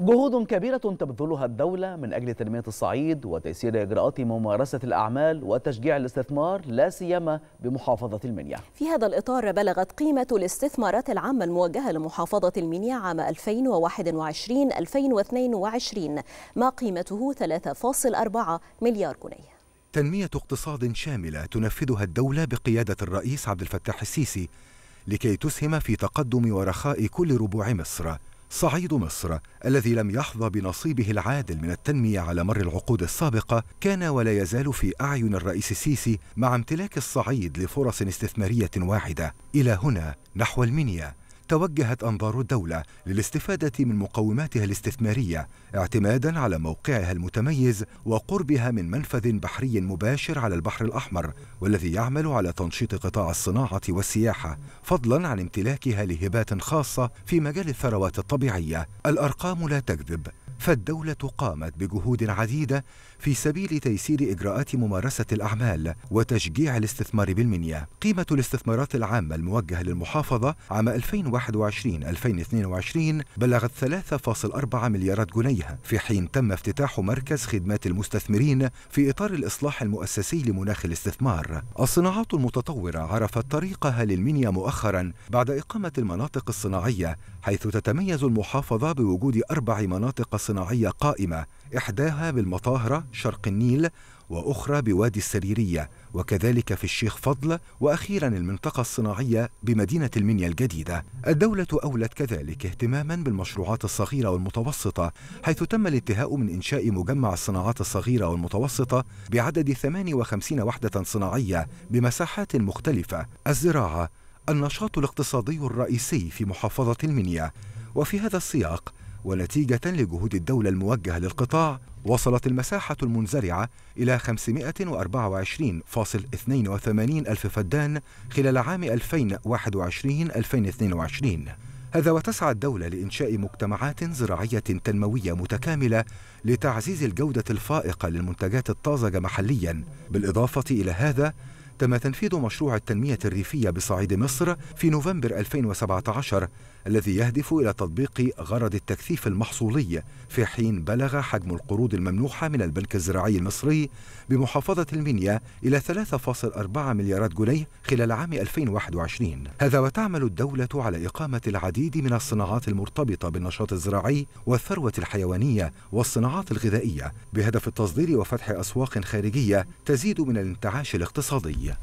جهود كبيرة تبذلها الدولة من أجل تنمية الصعيد وتيسير إجراءات ممارسة الأعمال وتشجيع الاستثمار لا سيما بمحافظة المنيا. في هذا الإطار بلغت قيمة الاستثمارات العامة الموجهة لمحافظة المنيا عام 2021-2022 ما قيمته 3.4 مليار جنيه. تنمية اقتصاد شاملة تنفذها الدولة بقيادة الرئيس عبد الفتاح السيسي لكي تسهم في تقدم ورخاء كل ربوع مصر. صعيد مصر الذي لم يحظى بنصيبه العادل من التنمية على مر العقود السابقة كان ولا يزال في أعين الرئيس السيسي مع امتلاك الصعيد لفرص استثمارية واعدة إلى هنا نحو المنيا توجهت أنظار الدولة للاستفادة من مقوماتها الاستثمارية اعتمادا على موقعها المتميز وقربها من منفذ بحري مباشر على البحر الأحمر والذي يعمل على تنشيط قطاع الصناعة والسياحة فضلا عن امتلاكها لهبات خاصة في مجال الثروات الطبيعية الأرقام لا تكذب فالدولة قامت بجهود عديدة في سبيل تيسير إجراءات ممارسة الأعمال وتشجيع الاستثمار بالمنيا. قيمة الاستثمارات العامة الموجهة للمحافظة عام 2021-2022 بلغت 3.4 مليارات جنيه، في حين تم افتتاح مركز خدمات المستثمرين في إطار الإصلاح المؤسسي لمناخ الاستثمار. الصناعات المتطورة عرفت طريقها للمنيا مؤخرا بعد إقامة المناطق الصناعية، حيث تتميز المحافظة بوجود أربع مناطق صناعية قائمة إحداها بالمطاهرة شرق النيل وأخرى بوادي السريرية وكذلك في الشيخ فضل وأخيرا المنطقة الصناعية بمدينة المنيا الجديدة الدولة أولت كذلك اهتماما بالمشروعات الصغيرة والمتوسطة حيث تم الانتهاء من إنشاء مجمع الصناعات الصغيرة والمتوسطة بعدد 58 وحدة صناعية بمساحات مختلفة الزراعة النشاط الاقتصادي الرئيسي في محافظة المنيا وفي هذا السياق ونتيجة لجهود الدولة الموجهة للقطاع وصلت المساحة المنزرعة إلى 524.82 ألف فدان خلال عام 2021-2022 هذا وتسعى الدولة لإنشاء مجتمعات زراعية تنموية متكاملة لتعزيز الجودة الفائقة للمنتجات الطازجة محليا بالإضافة إلى هذا تم تنفيذ مشروع التنمية الريفية بصعيد مصر في نوفمبر 2017 الذي يهدف إلى تطبيق غرض التكثيف المحصولي في حين بلغ حجم القروض الممنوحة من البنك الزراعي المصري بمحافظة المنيا إلى 3.4 مليارات جنيه خلال عام 2021 هذا وتعمل الدولة على إقامة العديد من الصناعات المرتبطة بالنشاط الزراعي والثروة الحيوانية والصناعات الغذائية بهدف التصدير وفتح أسواق خارجية تزيد من الانتعاش الاقتصادي я.